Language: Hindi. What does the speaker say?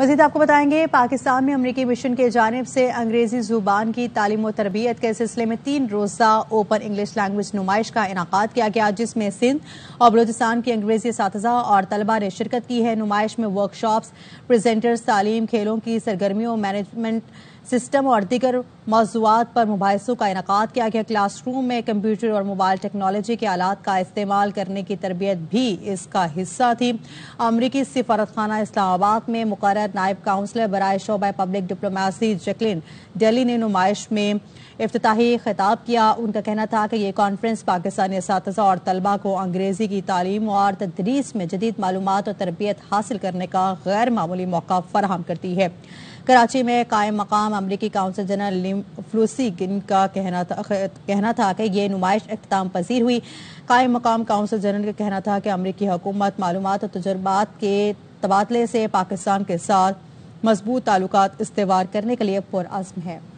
मजीद आपको बताएंगे पाकिस्तान में अमरीकी मिशन के जानब से अंग्रेजी जुबान की तालीम और तरबियत के सिलसिले में तीन रोज़ा ओपन इंग्लिश लैंग्वेज नुमाइश का इनका किया गया जिसमें सिंध और बलोचिस्तान की अंग्रेजी इस और तलबा ने शिरकत की है नुमाइश में वर्कशॉप प्रजेंटर्स तालीम खेलों की सरगर्मियों मैनेजमेंट सिस्टम और दीगर मौजूद पर मुबासों का इनका किया गया क्लासरूम में कंप्यूटर और मोबाइल टेक्नोलॉजी के आलात का इस्तेमाल करने की तरबियत भी इसका हिस्सा थी अमरीकी सिफारतखाना खाना इस्लामाबाद में मुकर हिदायत नायब काउंसलर बरए शोबा पब्लिक डिप्लोमेसी जैकलिन डेली ने नुमाइश में अफ्ताही खिताब किया उनका कहना था कि यह कॉन्फ्रेंस पाकिस्तानी इस और तलबा को अंग्रेज़ी की तालीम और तदरीस में जदीद मालूम और तरबियत हासिल करने का गैर मामूली मौका फराहम करती है कराची में कायम मकाम अमरीकी काउंसिल जनरल लिम फ्लूसी गिन का कहना था कहना था कि यह नुमाइश अख्ताम पसीर हुई कायम मकाम काउंसिल जनरल का कहना था कि अमरीकी हुकूमत मालूम और तजर्बात के तबादले से पाकिस्तान के साथ मजबूत ताल्लुक इस्तेवार करने के लिए पुरज़म है